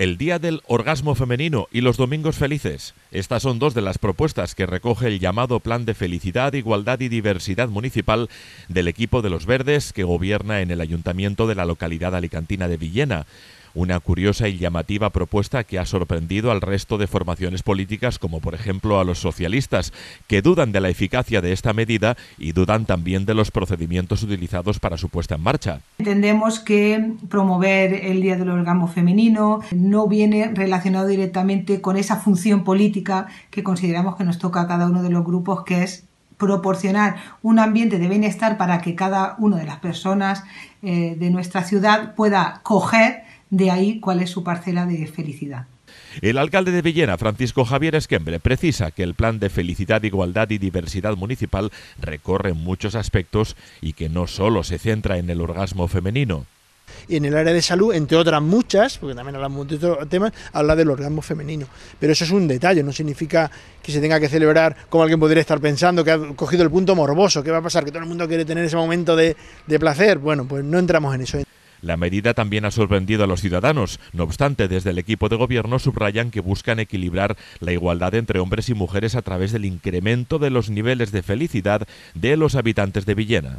el Día del Orgasmo Femenino y los Domingos Felices. Estas son dos de las propuestas que recoge el llamado Plan de Felicidad, Igualdad y Diversidad Municipal del equipo de los Verdes que gobierna en el ayuntamiento de la localidad alicantina de Villena. Una curiosa y llamativa propuesta que ha sorprendido al resto de formaciones políticas, como por ejemplo a los socialistas, que dudan de la eficacia de esta medida y dudan también de los procedimientos utilizados para su puesta en marcha. Entendemos que promover el Día del Orgamo Femenino no viene relacionado directamente con esa función política que consideramos que nos toca a cada uno de los grupos, que es proporcionar un ambiente de bienestar para que cada una de las personas eh, de nuestra ciudad pueda coger de ahí cuál es su parcela de felicidad. El alcalde de Villena, Francisco Javier Esquembre, precisa que el plan de felicidad, igualdad y diversidad municipal recorre muchos aspectos y que no solo se centra en el orgasmo femenino. en el área de salud, entre otras muchas, porque también hablamos de otros temas, habla del orgasmo femenino. Pero eso es un detalle, no significa que se tenga que celebrar como alguien podría estar pensando, que ha cogido el punto morboso, ...que va a pasar? Que todo el mundo quiere tener ese momento de placer. Bueno, pues no entramos en eso. La medida también ha sorprendido a los ciudadanos. No obstante, desde el equipo de gobierno subrayan que buscan equilibrar la igualdad entre hombres y mujeres a través del incremento de los niveles de felicidad de los habitantes de Villena.